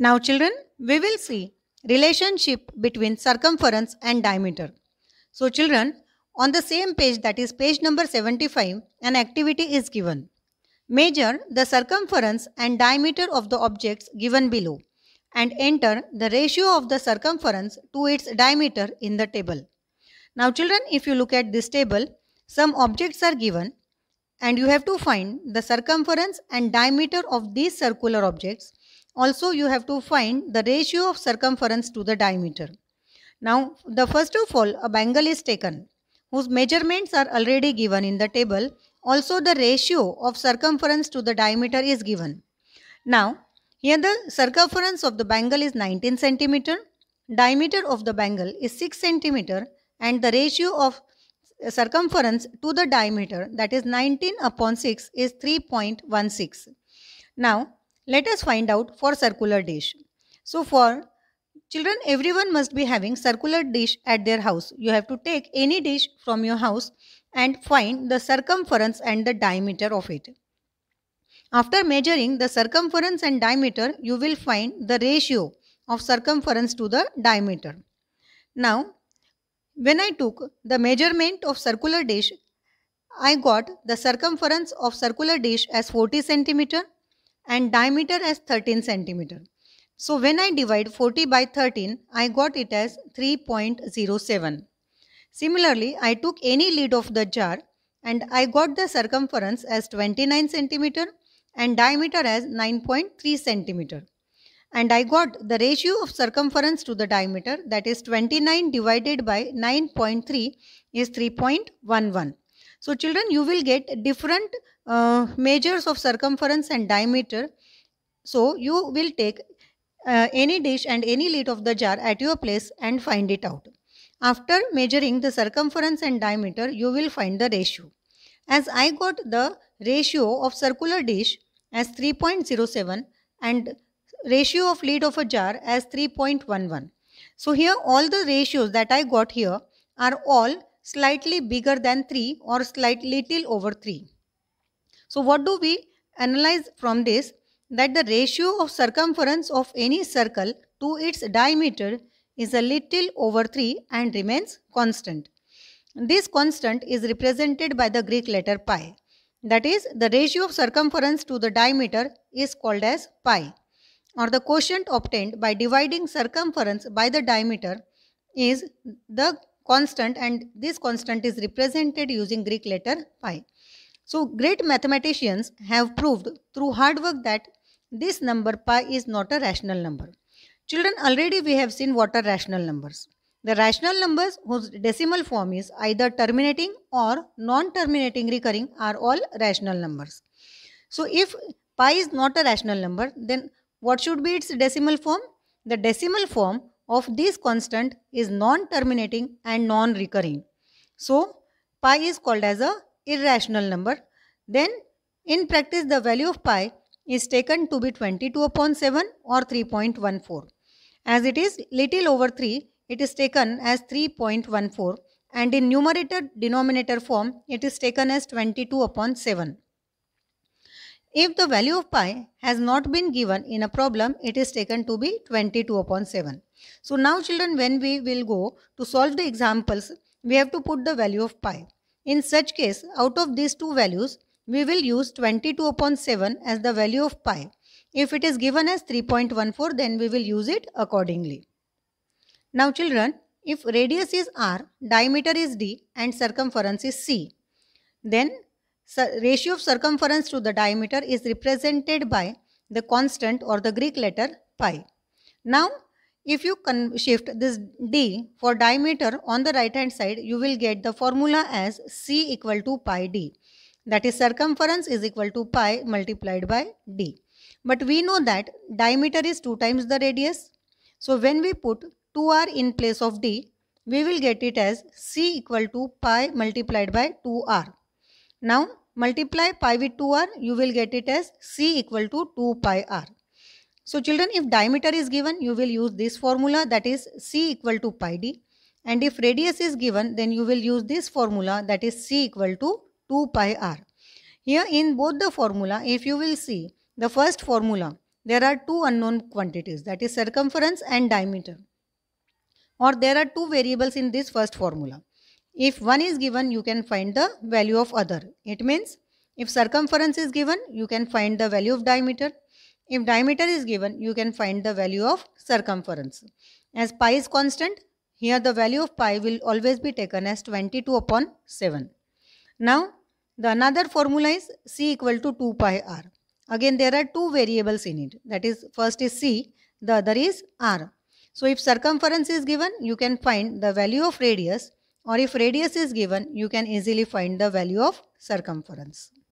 Now children, we will see relationship between circumference and diameter. So children, on the same page that is page number 75, an activity is given. Measure the circumference and diameter of the objects given below and enter the ratio of the circumference to its diameter in the table. Now children, if you look at this table, some objects are given and you have to find the circumference and diameter of these circular objects also, you have to find the ratio of circumference to the diameter. Now, the first of all, a bangle is taken whose measurements are already given in the table. Also, the ratio of circumference to the diameter is given. Now, here the circumference of the bangle is 19 centimeter, diameter of the bangle is 6 centimeter, and the ratio of circumference to the diameter that is 19 upon 6 is 3.16. Now, let us find out for circular dish. So for children, everyone must be having circular dish at their house. You have to take any dish from your house and find the circumference and the diameter of it. After measuring the circumference and diameter, you will find the ratio of circumference to the diameter. Now, when I took the measurement of circular dish, I got the circumference of circular dish as 40 centimeter and diameter as 13 centimeter. So when I divide 40 by 13, I got it as 3.07. Similarly, I took any lid of the jar and I got the circumference as 29 centimeter and diameter as 9.3 centimeter. And I got the ratio of circumference to the diameter that is 29 divided by 9.3 is 3.11. So children, you will get different uh, measures of circumference and diameter. So you will take uh, any dish and any lid of the jar at your place and find it out. After measuring the circumference and diameter, you will find the ratio. As I got the ratio of circular dish as 3.07 and ratio of lid of a jar as 3.11. So here all the ratios that I got here are all slightly bigger than 3 or slightly little over 3. So what do we analyze from this? That the ratio of circumference of any circle to its diameter is a little over 3 and remains constant. This constant is represented by the Greek letter pi. That is, the ratio of circumference to the diameter is called as pi. Or the quotient obtained by dividing circumference by the diameter is the constant and this constant is represented using Greek letter pi. So great mathematicians have proved through hard work that this number pi is not a rational number. Children already we have seen what are rational numbers. The rational numbers whose decimal form is either terminating or non-terminating recurring are all rational numbers. So if pi is not a rational number then what should be its decimal form? The decimal form of this constant is non-terminating and non-recurring. So, pi is called as a irrational number. Then, in practice, the value of pi is taken to be 22 upon 7 or 3.14. As it is little over 3, it is taken as 3.14 and in numerator denominator form, it is taken as 22 upon 7. If the value of pi has not been given in a problem, it is taken to be 22 upon 7. So now children, when we will go to solve the examples, we have to put the value of pi. In such case, out of these two values, we will use 22 upon 7 as the value of pi. If it is given as 3.14, then we will use it accordingly. Now children, if radius is r, diameter is d and circumference is c, then ratio of circumference to the diameter is represented by the constant or the Greek letter pi. Now, if you shift this d for diameter on the right hand side, you will get the formula as c equal to pi d. That is circumference is equal to pi multiplied by d. But we know that diameter is 2 times the radius. So when we put 2r in place of d, we will get it as c equal to pi multiplied by 2r. Now multiply pi with 2r you will get it as c equal to 2 pi r. So children if diameter is given you will use this formula that is c equal to pi d and if radius is given then you will use this formula that is c equal to 2 pi r. Here in both the formula if you will see the first formula there are two unknown quantities that is circumference and diameter or there are two variables in this first formula. If one is given, you can find the value of other. It means if circumference is given, you can find the value of diameter. If diameter is given, you can find the value of circumference. As pi is constant, here the value of pi will always be taken as 22 upon 7. Now, the another formula is c equal to 2 pi r. Again, there are two variables in it. That is, first is c, the other is r. So, if circumference is given, you can find the value of radius or if radius is given, you can easily find the value of circumference.